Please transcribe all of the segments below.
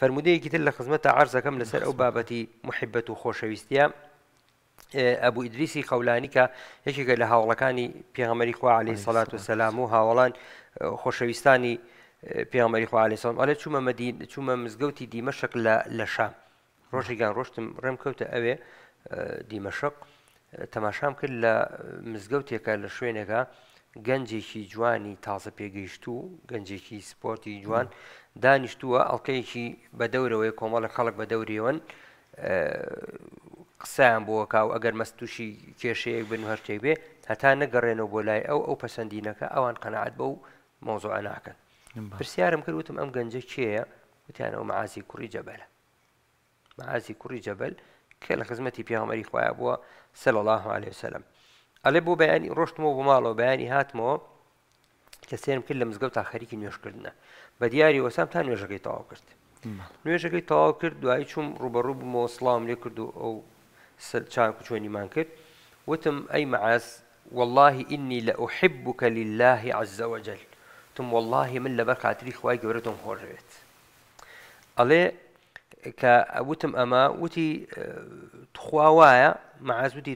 فرمودەیەکی تر لە خزمەتە عرزەکەم لەسەر ئەو بابەتی محبەت و خۆشەویستە ئەبوو ئیدریسی خەولانیکە یەکێکە لە هاوڵەکانی پێغەمەری خوا علی سەلات و سەسلام و هاوڵان خۆشەویستانی پێغەمەری خوا علی سلام ئەلە چوومە مەدین چوومە مزگەوتی دیمەشق لە شام ڕۆژێکیان ڕۆشتم ڕێم کەوتە ئەوێ دیمەشق تەماشام کرد لە مزگەوتێکە لە شوێنێکە گەنجێکی جوانی تازە پێگەیشت و گەنجێکی سپۆرتی جوان دانیشتووە ئەڵلقەیەکی بە دەورەوەی کۆمەڵە خەڵک بە دەوریەوەن قسەیان بۆ کاو ئەگەر مەستوشی کێشەیەک بن هەشتێک بێ هەتا نەگەڕێنەوە بۆ لای ئەو ئەو پەسەندینەکە ئەوان قەنەعات بە و مۆزۆ ناکەن پرسیارم کرد وتم ئەم گەنجە کێیە وتیان ئەو مەعازی کوڕی جەبەلە مەعازی کوڕی جەبل کە لە خزمەتی پیامەری خۆیان بووە سەل الله عليه وسلم ئەلێ بۆ بەیانی ڕۆشتمەوە بۆ بياني هات مو كسيرم سێنم کرد لە مزگەوت تا بدياري وسام تان دیاری وەسام تاو نوێژەکەی تەواو کرد تاو تەواو دو دوایی چوم ڕوبەڕوو بمەوە سلام او سل چان كو چاک چۆنیمان کرد وتم اي مەعاز والله إني لأحبك لله عز وجل تم والله من لبر خاطري خواي گەورەتم خۆڕێت ئەڵێ کە وتم ئەمە وتی آه، تخوا وایە مەعاز وتی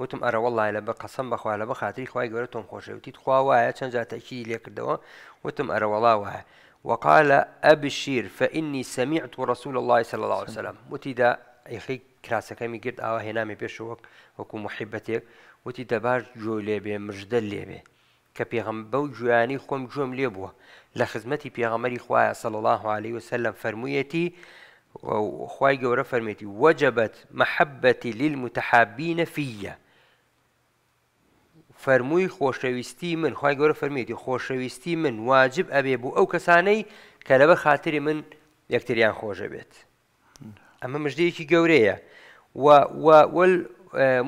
وتم ئەرە وڵای لە بە قەسم بەخوا لە بە خاتری خخوای گەورە تۆم خۆشەوتیت خوا وایە چەند جاتەکی لێکردەوە وتم ئەرە وڵا وایە وقال أبشر فإني سمعت رسول الله صلى الله عليه وسلم وتيدا يخي كراسكمي قرد آوا آه، هنامي بيشوك وكو محبتك وتيدا باش جو ليبي مجدل ليبي كبيغم بو جواني خوم جوم ليبوا لخزمتي بيغمري خوايا صلى الله عليه وسلم فرميتي وخواي جورا فرميتي وجبت محبتي للمتحابين فيا فەرمووی خۆشەویستی من خی گەورە فەرمیێتی خۆشەویستی من واجب ئەبێ بوو ئەو کەسانەی کە لەبە خااتری من یەکتریان خۆشە بێت ئەمە مژدەیەکی گەورەیە وەل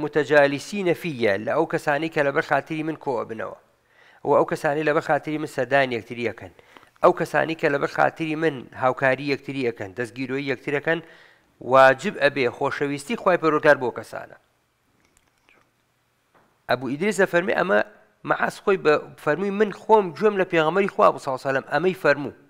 متەجالیسی نەفیە لە ئەو کەسانی کە لەبەر خااتری من کۆ بنەوە و ئەو کەسانی لەبە خااتری من سەدان یەکتریەکەن ئەو کەسانی کە لەبەر خااتری من هاوکاری یەکتریەکەن دەستگیرۆی یەکتریەکەن واجب ئەبێ خۆشەویستی خی پەرۆکار بۆ کەسانە ابو ادريس فرمي اما معاس خوي فرمي من خوم جمله بيغمري خو ابو صلى الله عليه وسلم امي فرمو